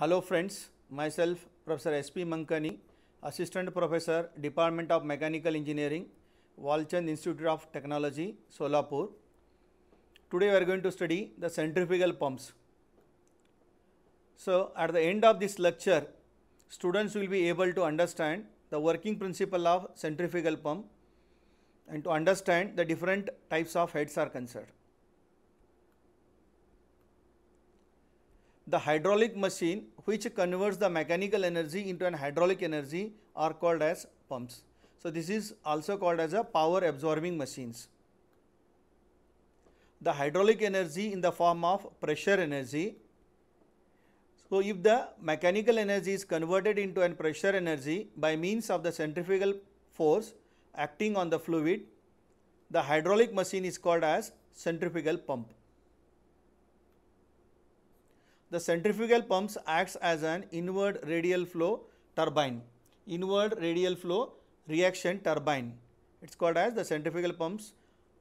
Hello friends, myself Professor S.P. Mankani, Assistant Professor, Department of Mechanical Engineering, Walchand Institute of Technology, Solapur. Today we are going to study the centrifugal pumps. So at the end of this lecture, students will be able to understand the working principle of centrifugal pump and to understand the different types of heads are concerned. the hydraulic machine which converts the mechanical energy into an hydraulic energy are called as pumps. So, this is also called as a power absorbing machines. The hydraulic energy in the form of pressure energy. So, if the mechanical energy is converted into an pressure energy by means of the centrifugal force acting on the fluid, the hydraulic machine is called as centrifugal pump the centrifugal pumps acts as an inward radial flow turbine, inward radial flow reaction turbine. It is called as the centrifugal pumps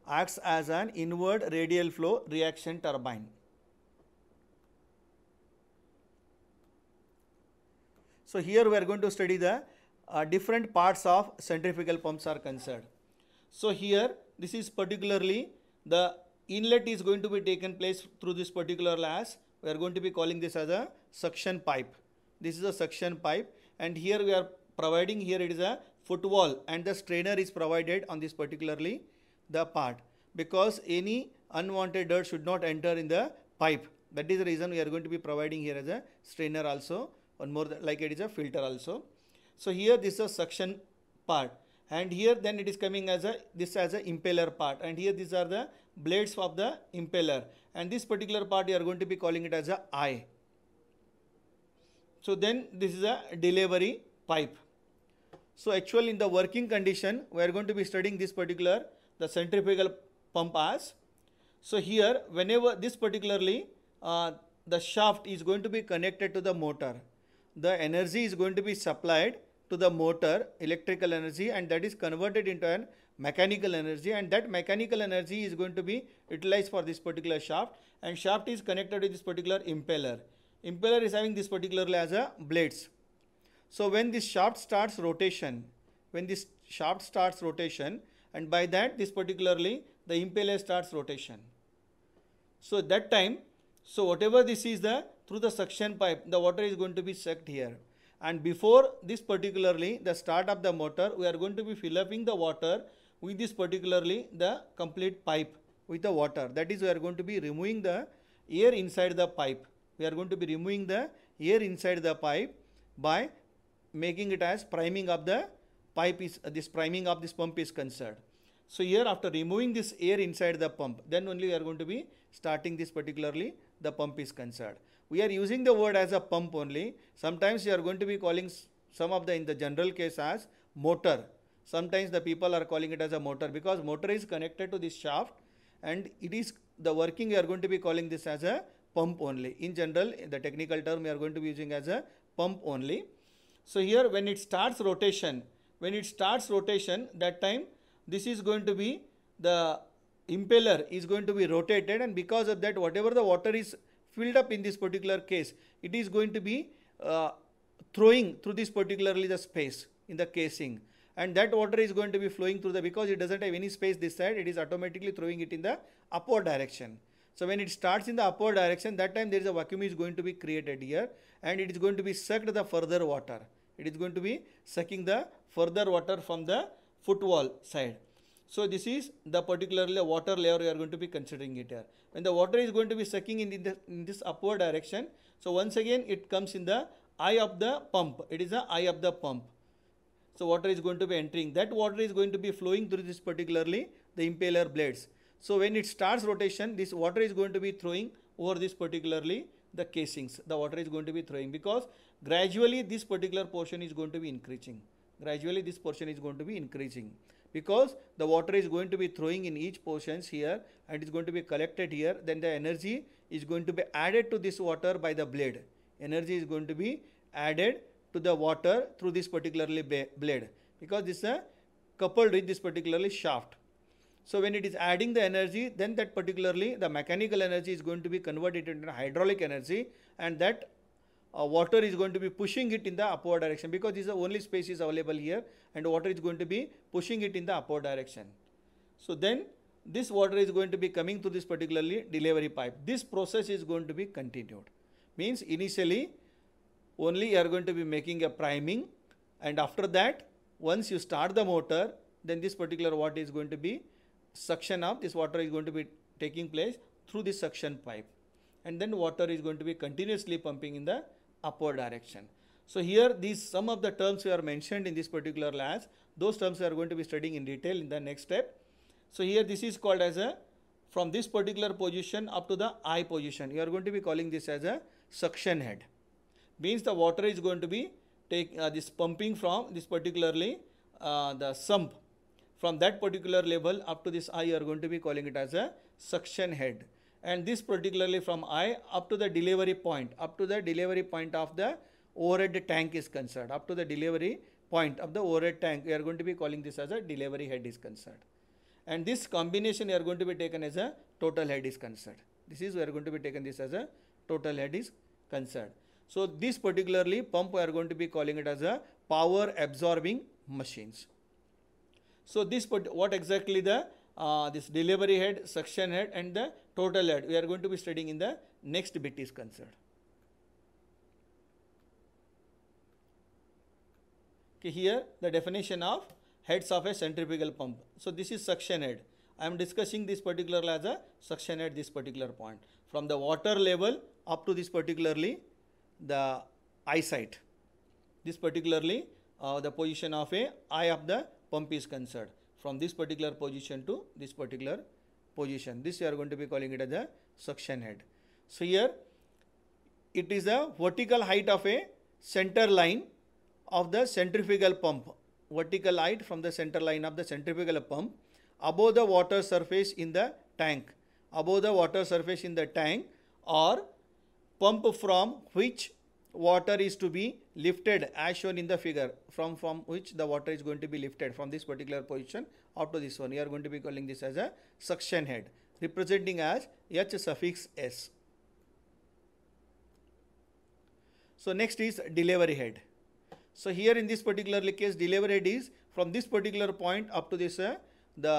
acts as an inward radial flow reaction turbine. So, here we are going to study the uh, different parts of centrifugal pumps are concerned. So, here this is particularly the inlet is going to be taken place through this particular as we are going to be calling this as a suction pipe this is a suction pipe and here we are providing here it is a foot wall, and the strainer is provided on this particularly the part because any unwanted dirt should not enter in the pipe that is the reason we are going to be providing here as a strainer also one more like it is a filter also so here this is a suction part and here then it is coming as a this as a impeller part and here these are the blades of the impeller and this particular part you are going to be calling it as a I. So then this is a delivery pipe. So actually in the working condition we are going to be studying this particular the centrifugal pump as. So here whenever this particularly uh, the shaft is going to be connected to the motor. The energy is going to be supplied to the motor electrical energy and that is converted into an mechanical energy and that mechanical energy is going to be utilized for this particular shaft and shaft is connected to this particular impeller. Impeller is having this particular as a blades. So when this shaft starts rotation, when this shaft starts rotation and by that this particularly the impeller starts rotation. So that time, so whatever this is the through the suction pipe the water is going to be sucked here and before this particularly the start of the motor we are going to be filling the water with this particularly the complete pipe with the water. That is we are going to be removing the air inside the pipe. We are going to be removing the air inside the pipe by making it as priming of the pipe is uh, this priming of this pump is concerned. So here after removing this air inside the pump then only we are going to be starting this particularly the pump is concerned. We are using the word as a pump only. Sometimes you are going to be calling some of the in the general case as motor Sometimes the people are calling it as a motor because motor is connected to this shaft and it is the working you are going to be calling this as a pump only. In general, the technical term we are going to be using as a pump only. So here when it starts rotation, when it starts rotation that time this is going to be the impeller is going to be rotated and because of that whatever the water is filled up in this particular case it is going to be uh, throwing through this particularly the space in the casing and that water is going to be flowing through the because it doesn't have any space this side it is automatically throwing it in the upward direction so when it starts in the upward direction that time there is a vacuum is going to be created here and it is going to be sucked the further water it is going to be sucking the further water from the footwall side so this is the particularly water layer we are going to be considering it here. When the water is going to be sucking in, the, in this upward direction, so once again it comes in the eye of the pump. It is the eye of the pump. So water is going to be entering. That water is going to be flowing through this particularly the impeller blades. So when it starts rotation, this water is going to be throwing over this particularly the casings. The water is going to be throwing because gradually this particular portion is going to be increasing. Gradually this portion is going to be increasing because the water is going to be throwing in each portions here and it's going to be collected here. Then the energy is going to be added to this water by the blade. Energy is going to be added to the water through this particularly blade because this is uh, coupled with this particularly shaft. So when it is adding the energy, then that particularly the mechanical energy is going to be converted into hydraulic energy and that uh, water is going to be pushing it in the upward direction because this is the only space is available here and water is going to be pushing it in the upward direction. So then this water is going to be coming through this particularly delivery pipe. This process is going to be continued. Means initially only you are going to be making a priming and after that once you start the motor then this particular water is going to be suction up this water is going to be taking place through the suction pipe and then water is going to be continuously pumping in the upward direction. So here these some of the terms we are mentioned in this particular class, those terms we are going to be studying in detail in the next step. So here this is called as a from this particular position up to the I position. You are going to be calling this as a suction head means the water is going to be take uh, this pumping from this particularly uh, the sump from that particular level up to this I you are going to be calling it as a suction head and this particularly from I up to the delivery point up to the delivery point of the overhead tank is concerned up to the delivery point of the overhead tank we are going to be calling this as a delivery head is concerned and this combination you are going to be taken as a total head is concerned this is we are going to be taken this as a total head is concerned so this particularly pump we are going to be calling it as a power absorbing machines. So this what exactly the uh, this delivery head, suction head and the total head we are going to be studying in the next bit is concerned. Okay, here the definition of heads of a centrifugal pump. So this is suction head. I am discussing this particular as a suction head this particular point from the water level up to this particularly the eyesight. This particularly uh, the position of a eye of the pump is concerned from this particular position to this particular position. This you are going to be calling it as a suction head. So here it is the vertical height of a center line of the centrifugal pump. Vertical height from the center line of the centrifugal pump above the water surface in the tank. Above the water surface in the tank or pump from which water is to be lifted as shown in the figure from from which the water is going to be lifted from this particular position up to this one we are going to be calling this as a suction head representing as h suffix s so next is delivery head so here in this particular case delivery head is from this particular point up to this uh, the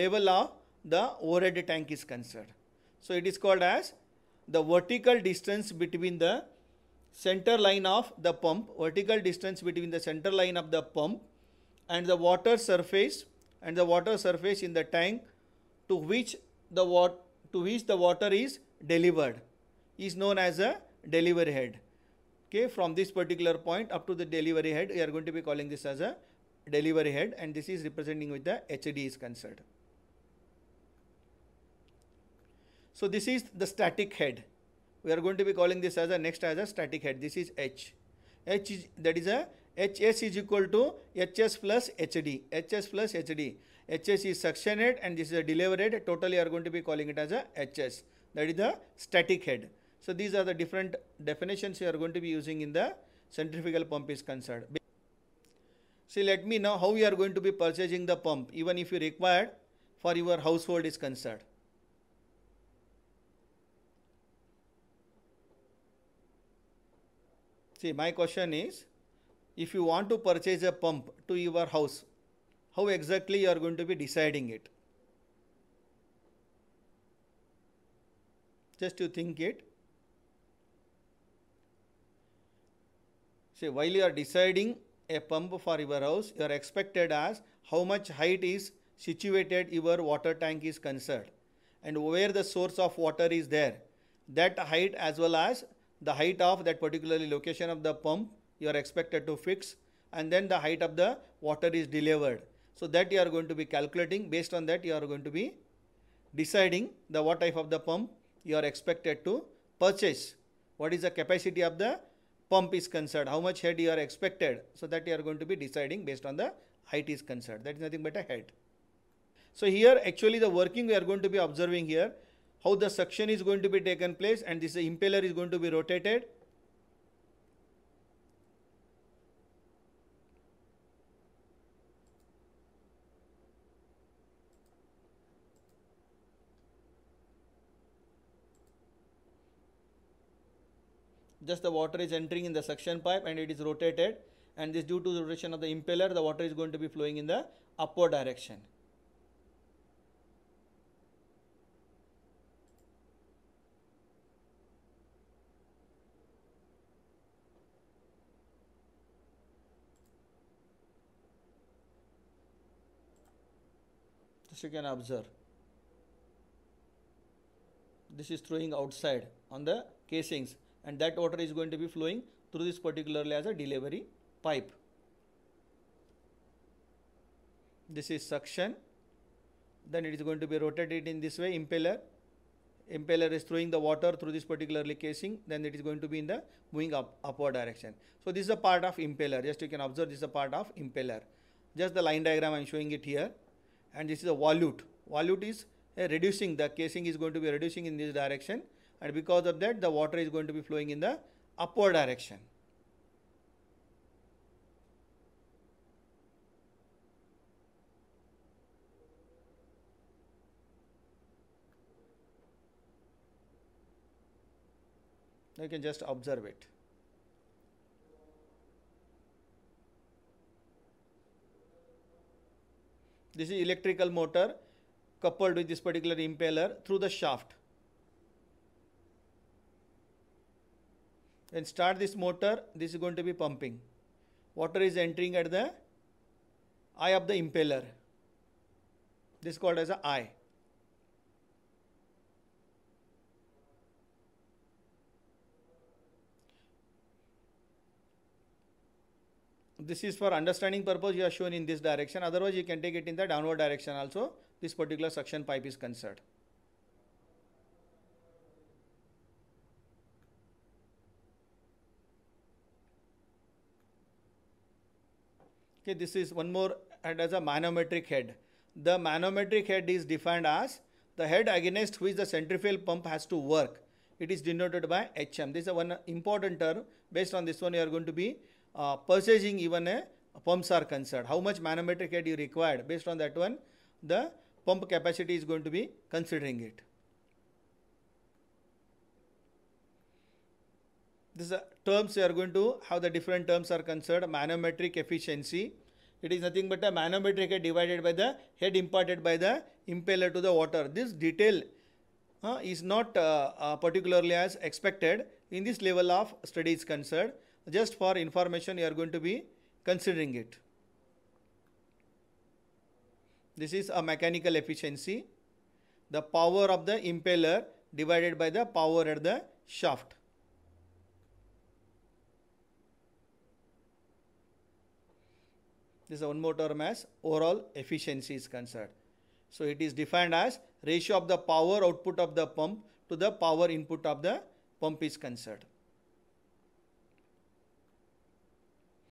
level of the overhead tank is concerned so it is called as the vertical distance between the center line of the pump, vertical distance between the center line of the pump and the water surface and the water surface in the tank to which the water to which the water is delivered is known as a delivery head. Okay, from this particular point up to the delivery head, we are going to be calling this as a delivery head and this is representing with the HD is concerned. So this is the static head. We are going to be calling this as a next as a static head. This is H. H is, that is a HS is equal to HS plus HD. HS plus HD. HS is suction head and this is a delivery head. Totally are going to be calling it as a HS. That is the static head. So these are the different definitions you are going to be using in the centrifugal pump is concerned. See, let me know how you are going to be purchasing the pump even if you required for your household is concerned. See, my question is, if you want to purchase a pump to your house, how exactly you are going to be deciding it? Just you think it. See, while you are deciding a pump for your house, you are expected as how much height is situated your water tank is concerned and where the source of water is there. That height as well as the height of that particularly location of the pump you are expected to fix and then the height of the water is delivered. So that you are going to be calculating based on that you are going to be deciding the what type of the pump you are expected to purchase. What is the capacity of the pump is concerned, how much head you are expected. So that you are going to be deciding based on the height is concerned. That is nothing but a head. So here actually the working we are going to be observing here how the suction is going to be taken place and this impeller is going to be rotated. Just the water is entering in the suction pipe and it is rotated and this due to the rotation of the impeller the water is going to be flowing in the upward direction. you can observe this is throwing outside on the casings and that water is going to be flowing through this particularly as a delivery pipe this is suction then it is going to be rotated in this way impeller impeller is throwing the water through this particularly casing then it is going to be in the moving up upward direction so this is a part of impeller just you can observe this is a part of impeller just the line diagram i am showing it here and this is a volute. Volute is uh, reducing, the casing is going to be reducing in this direction and because of that the water is going to be flowing in the upward direction. You can just observe it. This is electrical motor coupled with this particular impeller through the shaft. and start this motor, this is going to be pumping. Water is entering at the eye of the impeller. This is called as a eye. this is for understanding purpose you are shown in this direction otherwise you can take it in the downward direction also this particular suction pipe is concerned. Okay, this is one more head as a manometric head. The manometric head is defined as the head against which the centrifugal pump has to work. It is denoted by HM. This is one important term. Based on this one, you are going to be uh, purchasing even a pumps are concerned. How much manometric head you required based on that one, the pump capacity is going to be considering it. These terms we are going to how the different terms are concerned manometric efficiency it is nothing but a manometric head divided by the head imparted by the impeller to the water this detail uh, is not uh, uh, particularly as expected in this level of study is concerned just for information you are going to be considering it this is a mechanical efficiency the power of the impeller divided by the power at the shaft this is one more term as overall efficiency is concerned so it is defined as ratio of the power output of the pump to the power input of the pump is concerned